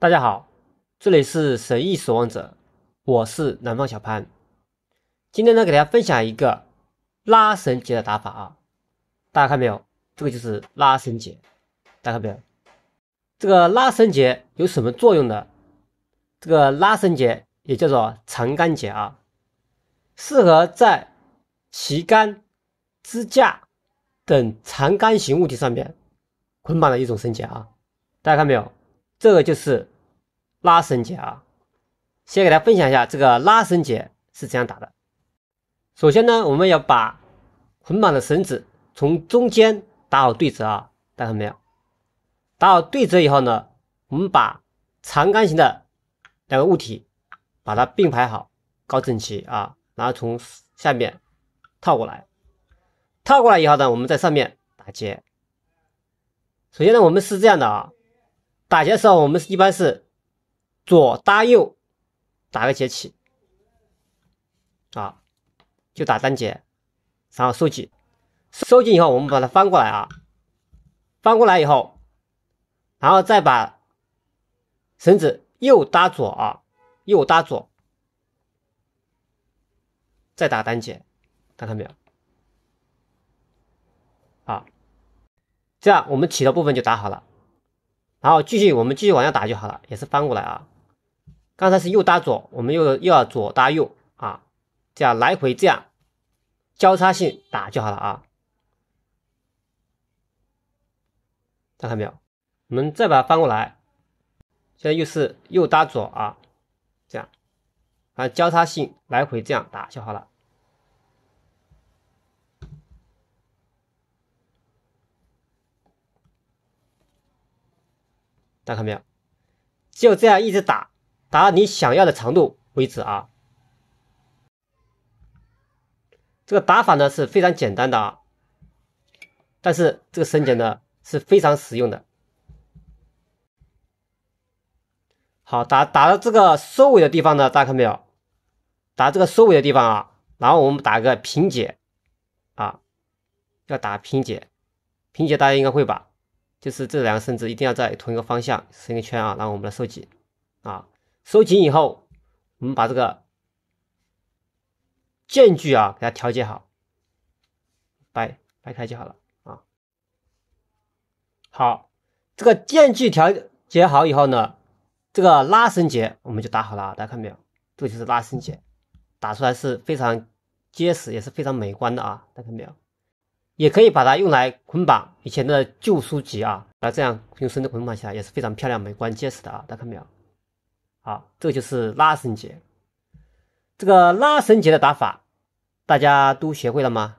大家好，这里是神意守望者，我是南方小潘。今天呢，给大家分享一个拉绳结的打法啊。大家看没有？这个就是拉绳结，大家看没有？这个拉绳结有什么作用呢？这个拉绳结也叫做长杆结啊，适合在旗杆、支架等长杆型物体上面捆绑的一种绳结啊。大家看没有？这个就是拉绳结啊！先给大家分享一下这个拉绳结是怎样打的。首先呢，我们要把捆绑的绳子从中间打好对折啊，大家看到没有？打好对折以后呢，我们把长杆型的两个物体把它并排好，搞整齐啊，然后从下面套过来。套过来以后呢，我们在上面打结。首先呢，我们是这样的啊。打结的时候，我们一般是左搭右打个结起，啊，就打单结，然后收紧，收紧以后我们把它翻过来啊，翻过来以后，然后再把绳子右搭左啊，右搭左，再打单结，看到没有？啊，这样我们起的部分就打好了。然后继续，我们继续往下打就好了，也是翻过来啊。刚才是右搭左，我们又又要左搭右啊，这样来回这样交叉性打就好了啊。大家看到没有？我们再把它翻过来，现在又是右搭左啊，这样啊交叉性来回这样打就好了。大家看没有？就这样一直打，打你想要的长度为止啊。这个打法呢是非常简单的啊，但是这个绳剪呢是非常实用的。好，打打到这个收尾的地方呢，大家看没有？打这个收尾的地方啊，然后我们打个平结啊，要打平结，平结大家应该会吧？就是这两个绳子一定要在同一个方向，绳一个圈啊，然后我们来收紧，啊，收紧以后，我们把这个间距啊给它调节好，掰掰开就好了啊。好，这个间距调节好以后呢，这个拉绳结我们就打好了，大家看没有？这个就是拉绳结，打出来是非常结实，也是非常美观的啊，大家看没有？也可以把它用来捆绑以前的旧书籍啊，那这样用绳子捆绑起来也是非常漂亮、美观、结实的啊，大家看到没有？好，这个就是拉绳结，这个拉绳结的打法大家都学会了吗？